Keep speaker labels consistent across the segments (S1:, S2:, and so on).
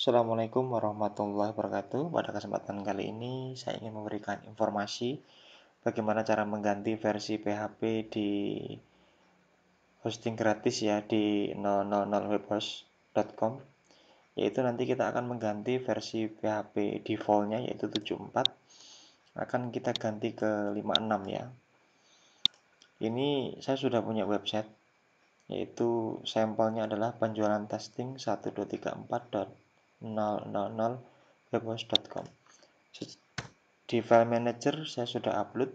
S1: Assalamualaikum warahmatullahi wabarakatuh. Pada kesempatan kali ini saya ingin memberikan informasi bagaimana cara mengganti versi PHP di hosting gratis ya di 000webhost.com yaitu nanti kita akan mengganti versi PHP defaultnya yaitu 74 akan kita ganti ke 56 ya. Ini saya sudah punya website yaitu sampelnya adalah penjualan testing 1234 000 webhost.com di file manager saya sudah upload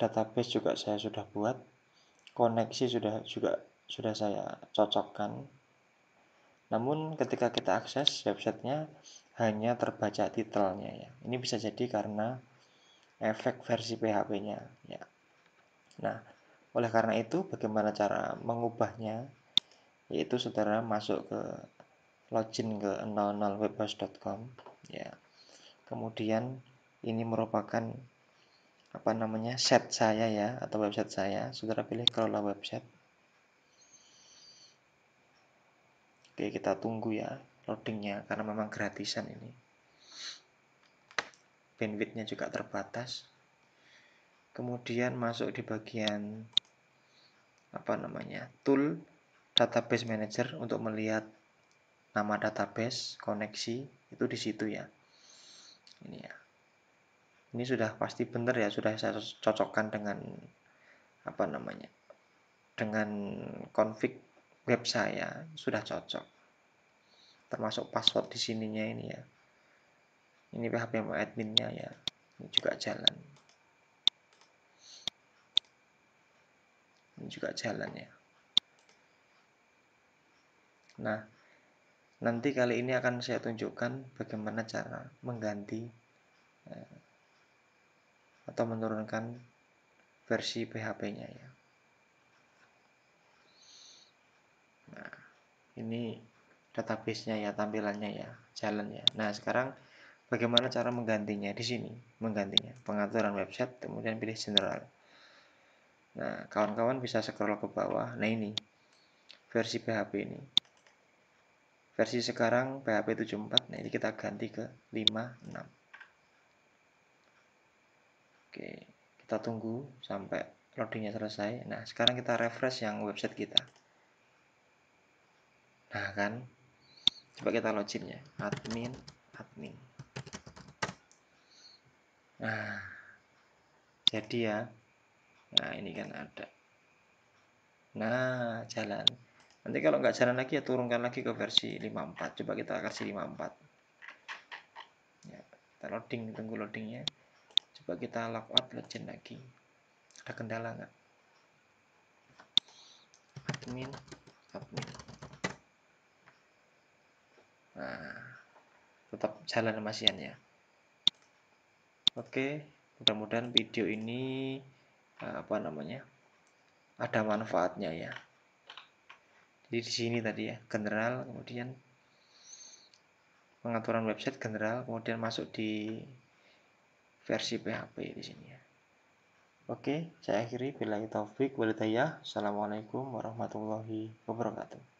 S1: database juga saya sudah buat koneksi sudah juga sudah saya cocokkan namun ketika kita akses websitenya hanya terbaca titelnya ya ini bisa jadi karena efek versi PHP nya ya nah oleh karena itu bagaimana cara mengubahnya yaitu saudara masuk ke login ke 00webhost.com ya kemudian ini merupakan apa namanya set saya ya atau website saya saudara pilih kelola website oke kita tunggu ya loadingnya karena memang gratisan ini bandwidthnya juga terbatas kemudian masuk di bagian apa namanya tool database manager untuk melihat nama database, koneksi, itu di situ ya. Ini ya. Ini sudah pasti benar ya, sudah saya cocokkan dengan apa namanya? Dengan config web saya sudah cocok. Termasuk password di sininya ini ya. Ini PHP adminnya ya. Ini juga jalan. Ini juga jalan ya. Nah, Nanti kali ini akan saya tunjukkan bagaimana cara mengganti ya, atau menurunkan versi PHP-nya ya. Nah, ini database-nya ya, tampilannya ya, jalan ya. Nah, sekarang bagaimana cara menggantinya di sini? Menggantinya pengaturan website, kemudian pilih general. Nah, kawan-kawan bisa scroll ke bawah. Nah, ini versi PHP ini versi sekarang PHP 74 nah ini kita ganti ke 56 oke kita tunggu sampai loadingnya selesai nah sekarang kita refresh yang website kita nah kan coba kita login loginnya admin admin nah jadi ya nah ini kan ada nah jalan Nanti kalau nggak jalan lagi ya turunkan lagi ke versi 54. Coba kita kasih 54. Ya, kita loading, tunggu loadingnya. Coba kita lock out legend lagi. Ada kendala nggak? Admin, admin. Nah, tetap jalan masian ya. Oke, mudah-mudahan video ini eh, apa namanya ada manfaatnya ya jadi di sini tadi ya general kemudian pengaturan website general kemudian masuk di versi PHP di sini ya Oke, saya akhiri. Bila itu ya Assalamualaikum warahmatullahi wabarakatuh.